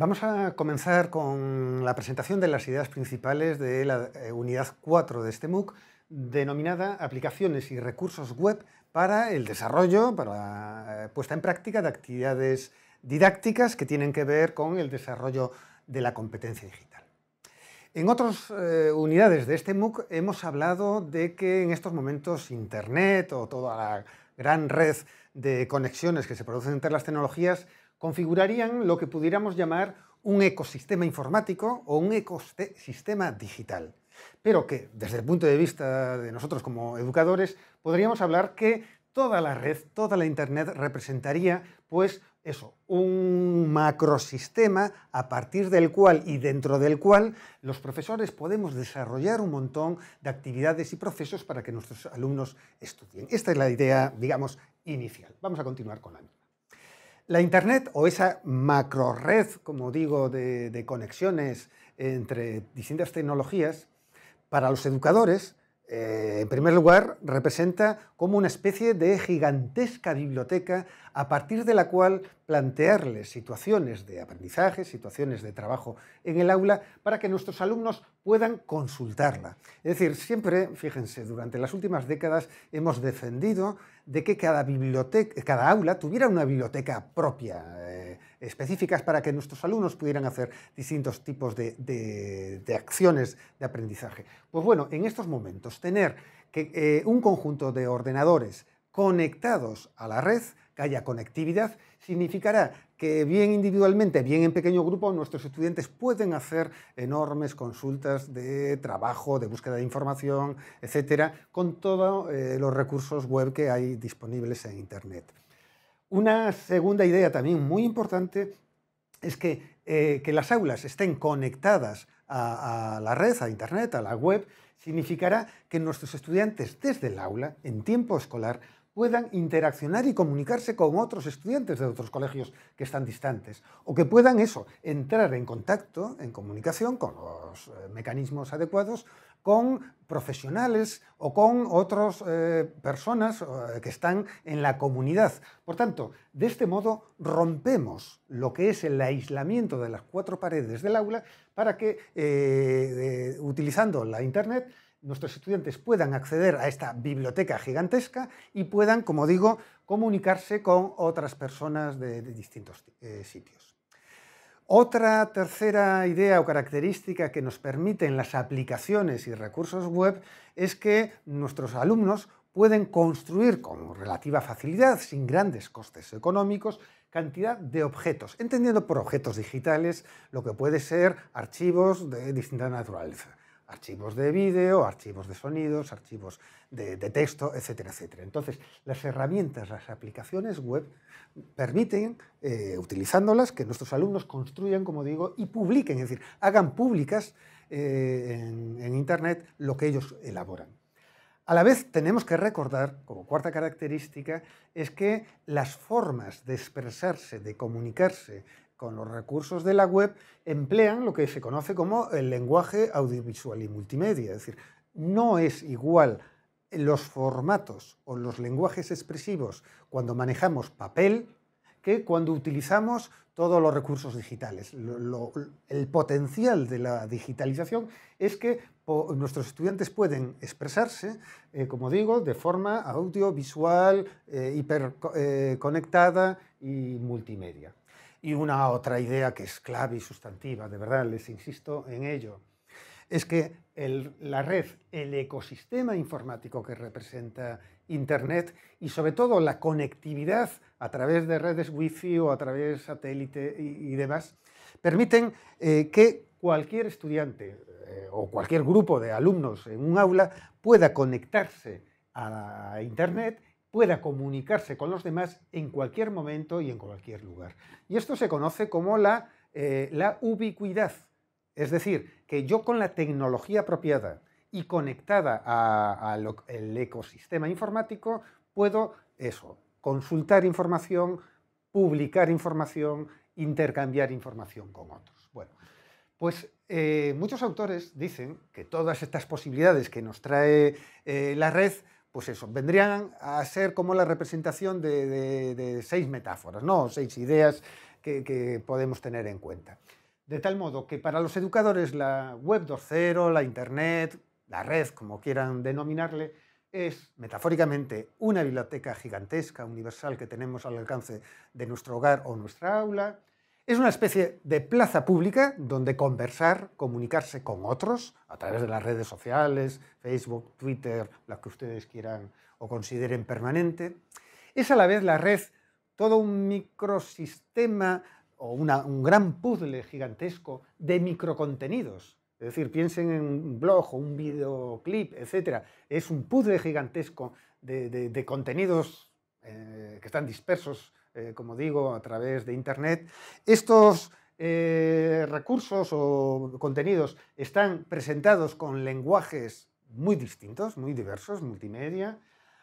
Vamos a comenzar con la presentación de las ideas principales de la eh, unidad 4 de este MOOC, denominada Aplicaciones y recursos web para el desarrollo, para la eh, puesta en práctica de actividades didácticas que tienen que ver con el desarrollo de la competencia digital. En otras eh, unidades de este MOOC hemos hablado de que en estos momentos Internet o toda la gran red de conexiones que se producen entre las tecnologías configurarían lo que pudiéramos llamar un ecosistema informático o un ecosistema digital, pero que desde el punto de vista de nosotros como educadores podríamos hablar que toda la red, toda la Internet representaría pues eso, un macrosistema a partir del cual y dentro del cual los profesores podemos desarrollar un montón de actividades y procesos para que nuestros alumnos estudien. Esta es la idea, digamos, inicial. Vamos a continuar con la la Internet o esa macro red, como digo, de, conexiones entre distintas tecnologías, para los educadores, eh, en primer lugar, representa como una especie de gigantesca biblioteca a partir de la cual plantearles situaciones de aprendizaje, situaciones de trabajo en el aula, para que nuestros alumnos puedan consultarla. Es decir, siempre, fíjense, durante las últimas décadas hemos defendido de que cada, aula tuviera una biblioteca propia, específica eh, específicas para que nuestros alumnos pudieran hacer distintos tipos de, acciones de aprendizaje. Pues bueno, en estos momentos, tener que, eh, un conjunto de ordenadores conectados a la red, que haya conectividad significará que bien individualmente, bien en pequeño grupo, nuestros estudiantes pueden hacer enormes consultas de trabajo, de búsqueda de información, etcétera, con todos eh, los recursos web que hay disponibles en Internet. Una segunda idea también muy importante es que, eh, que las aulas estén conectadas a la red, a Internet, a la web, significará que nuestros estudiantes desde el aula, en tiempo escolar, puedan interaccionar y comunicarse con otros estudiantes de otros colegios que están distantes, o que puedan eso, entrar en contacto, en comunicación con los eh, mecanismos adecuados, con profesionales o con otras eh, personas eh, que están en la comunidad. Por tanto, de este modo rompemos lo que es el aislamiento de las cuatro paredes del aula para que, utilizando la Internet, nuestros estudiantes puedan acceder a esta biblioteca gigantesca y puedan, como digo, comunicarse con otras personas de, distintos eh, sitios. Otra tercera idea o característica que nos permiten las aplicaciones y recursos web es que nuestros alumnos pueden construir con relativa facilidad, sin grandes costes económicos, cantidad de objetos, entendiendo por objetos digitales lo que puede ser archivos de distinta naturaleza archivos de vídeo, archivos de sonidos, archivos de, texto, etcétera, etcétera. Entonces, las herramientas, las aplicaciones web permiten, eh, utilizándolas, que nuestros alumnos construyan, como digo, y publiquen, es decir, hagan públicas eh, en Internet lo que ellos elaboran. A la vez tenemos que recordar, como cuarta característica, es que las formas de expresarse, de comunicarse con los recursos de la web, emplean lo que se conoce como el lenguaje audiovisual y multimedia. Es decir, no es igual los formatos o los lenguajes expresivos cuando manejamos papel que cuando utilizamos todos los recursos digitales. el potencial de la digitalización es que nuestros estudiantes pueden expresarse, eh, como digo, de forma audiovisual, eh, hiperconectada eh, y multimedia. Y una otra idea que es clave y sustantiva, de verdad, les insisto en ello, es que la red, el ecosistema informático que representa Internet y sobre todo la conectividad a través de redes Wi-Fi o a través satélite y, demás, permiten eh, que cualquier estudiante eh, o cualquier grupo de alumnos en un aula pueda conectarse a Internet pueda comunicarse con los demás en cualquier momento y en cualquier lugar. Y esto se conoce como la, eh, la ubicuidad, es decir, que yo con la tecnología apropiada y conectada al ecosistema informático puedo eso, consultar información, publicar información, intercambiar información con otros. Bueno, pues eh, muchos autores dicen que todas estas posibilidades que nos trae eh, la red pues eso, vendrían a ser como la representación de, seis metáforas, ¿no? seis ideas que, que, podemos tener en cuenta. De tal modo que para los educadores la web 2.0, la internet, la red, como quieran denominarle, es metafóricamente una biblioteca gigantesca, universal, que tenemos al alcance de nuestro hogar o nuestra aula, es una especie de plaza pública donde conversar, comunicarse con otros a través de las redes sociales, Facebook, Twitter, las que ustedes quieran o consideren permanente. Es a la vez la red todo un microsistema o un gran puzzle gigantesco de microcontenidos. Es decir, piensen en un blog o un videoclip, etc. Es un puzzle gigantesco de, contenidos eh, que están dispersos eh, como digo, a través de Internet. Estos eh, recursos o contenidos están presentados con lenguajes muy distintos, muy diversos, multimedia.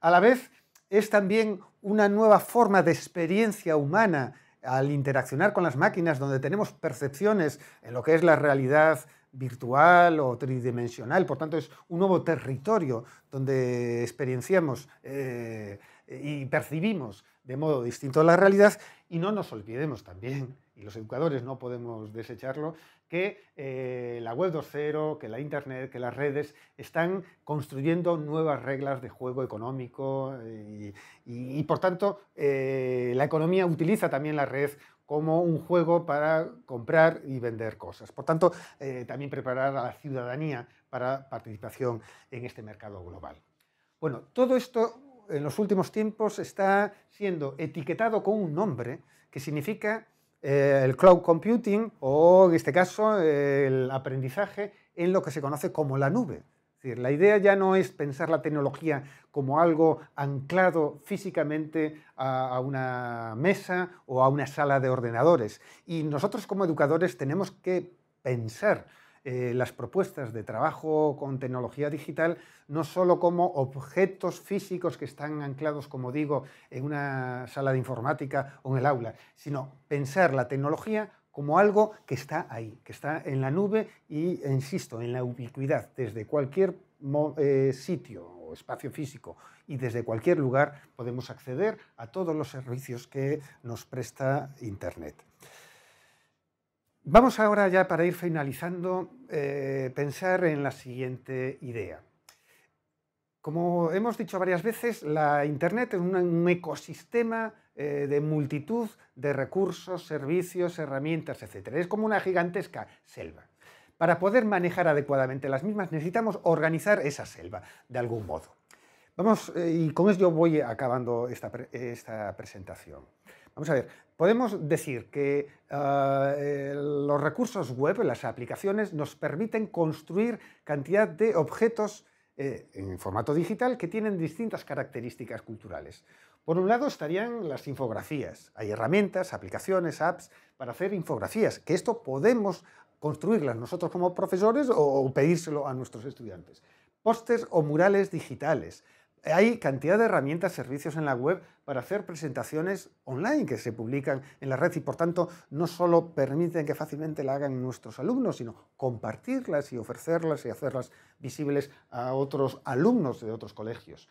A la vez, es también una nueva forma de experiencia humana al interaccionar con las máquinas, donde tenemos percepciones en lo que es la realidad virtual o tridimensional. Por tanto, es un nuevo territorio donde experienciamos eh, y percibimos de modo distinto a la realidad y no nos olvidemos también, y los educadores no podemos desecharlo, que eh, la web 2.0, que la Internet, que las redes están construyendo nuevas reglas de juego económico eh, y, por tanto eh, la economía utiliza también la red como un juego para comprar y vender cosas. Por tanto, también preparar a la ciudadanía para participación en este mercado global. Bueno, todo esto en los últimos tiempos está siendo etiquetado con un nombre que significa eh, el cloud computing o, en este caso, eh, el aprendizaje en lo que se conoce como la nube. la idea ya no es pensar la tecnología como algo anclado físicamente a, una mesa o a una sala de ordenadores. Y nosotros como educadores tenemos que pensar eh, las propuestas de trabajo con tecnología digital no solo como objetos físicos que están anclados, como digo, en una sala de informática o en el aula, sino pensar la tecnología como algo que está ahí, que está en la nube y, insisto, en la ubicuidad, desde cualquier eh, sitio o espacio físico y desde cualquier lugar podemos acceder a todos los servicios que nos presta Internet. Vamos ahora ya para ir finalizando, eh, pensar en la siguiente idea. Como hemos dicho varias veces, la Internet es un ecosistema eh, de multitud de recursos, servicios, herramientas, etc. Es como una gigantesca selva. Para poder manejar adecuadamente las mismas necesitamos organizar esa selva, de algún modo. Vamos, eh, y con esto voy acabando esta presentación. Vamos a ver, podemos decir que eh, los recursos web, las aplicaciones, nos permiten construir cantidad de objetos eh, en formato digital que tienen distintas características culturales. Por un lado estarían las infografías. Hay herramientas, aplicaciones, apps para hacer infografías, que esto podemos construirlas nosotros como profesores o, o pedírselo a nuestros estudiantes. Pósters o murales digitales. Hay cantidad de herramientas, servicios en la web para hacer presentaciones online que se publican en la red y por tanto no solo permiten que fácilmente la hagan nuestros alumnos, sino compartirlas y ofrecerlas y hacerlas visibles a otros alumnos de otros colegios.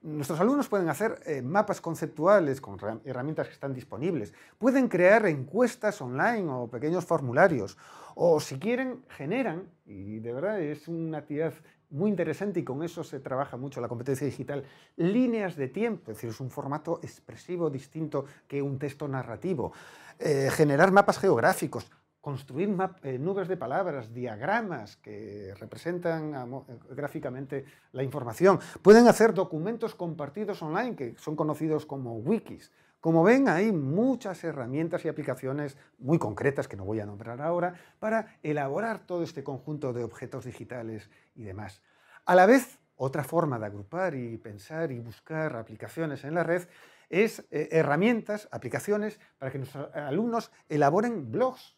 nuestros alumnos pueden hacer eh, mapas conceptuales con herramientas que están disponibles, pueden crear encuestas online o pequeños formularios, o si quieren, generan, y de verdad es una actividad muy interesante y con eso se trabaja mucho la competencia digital. Líneas de tiempo, es decir, es un formato expresivo distinto que un texto narrativo. Eh, generar mapas geográficos, construir eh, nubes de palabras, diagramas que representan eh, gráficamente la información. Pueden hacer documentos compartidos online que son conocidos como wikis. Como ven, hay muchas herramientas y aplicaciones muy concretas que no voy a nombrar ahora para elaborar todo este conjunto de objetos digitales y demás. A la vez, otra forma de agrupar y pensar y buscar aplicaciones en la red es eh, herramientas, aplicaciones para que nuestros alumnos elaboren blogs.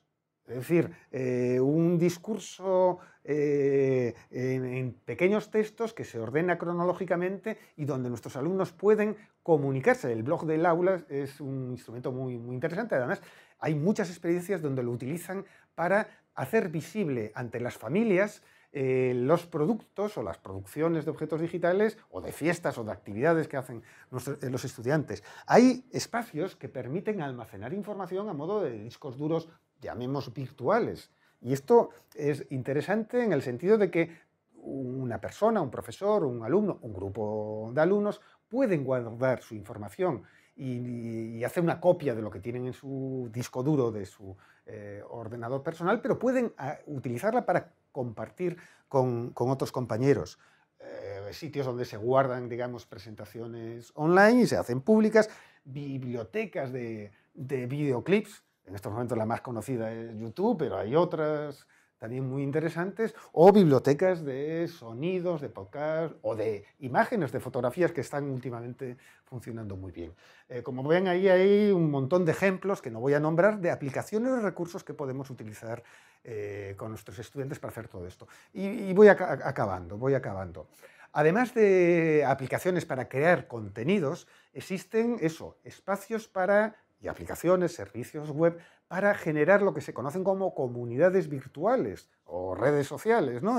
Es decir, eh, un discurso eh, en, pequeños textos que se ordena cronológicamente y donde nuestros alumnos pueden comunicarse. El blog del aula es un instrumento muy, muy interesante. Además, hay muchas experiencias donde lo utilizan para hacer visible ante las familias eh, los productos o las producciones de objetos digitales o de fiestas o de actividades que hacen eh, los estudiantes. Hay espacios que permiten almacenar información a modo de discos duros, llamemos virtuales. Y esto es interesante en el sentido de que una persona, un profesor, un alumno, un grupo de alumnos pueden guardar su información y, hacer una copia de lo que tienen en su disco duro de su eh, ordenador personal, pero pueden ah, utilizarla para compartir con, otros compañeros. Eh, sitios donde se guardan, digamos, presentaciones online y se hacen públicas, bibliotecas de videoclips en estos momentos la más conocida es YouTube, pero hay otras también muy interesantes, o bibliotecas de sonidos, de podcasts o de imágenes, de fotografías que están últimamente funcionando muy bien. Eh, como ven ahí hay un montón de ejemplos que no voy a nombrar de aplicaciones o recursos que podemos utilizar eh, con nuestros estudiantes para hacer todo esto. Y, voy acabando, voy acabando. Además de aplicaciones para crear contenidos, existen eso, espacios para y aplicaciones, servicios web, para generar lo que se conocen como comunidades virtuales o redes sociales, ¿no?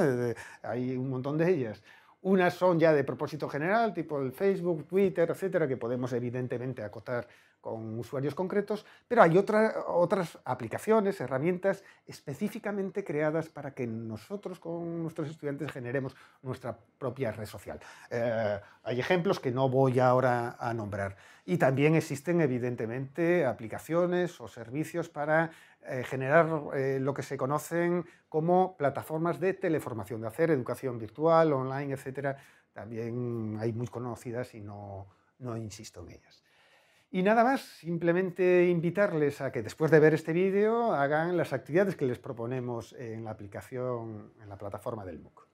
Hay un montón de ellas. Unas son ya de propósito general, tipo el Facebook, Twitter, etcétera, que podemos evidentemente acotar con usuarios concretos, pero hay otras aplicaciones, herramientas específicamente creadas para que nosotros con nuestros estudiantes generemos nuestra propia red social. Eh, hay ejemplos que no voy ahora a nombrar. Y también existen, evidentemente, aplicaciones o servicios para eh, generar eh, lo que se conocen como plataformas de teleformación, de hacer educación virtual, online, etc. También hay muy conocidas y no insisto en ellas. Y nada más, simplemente invitarles a que después de ver este vídeo hagan las actividades que les proponemos en la aplicación, en la plataforma del MOOC.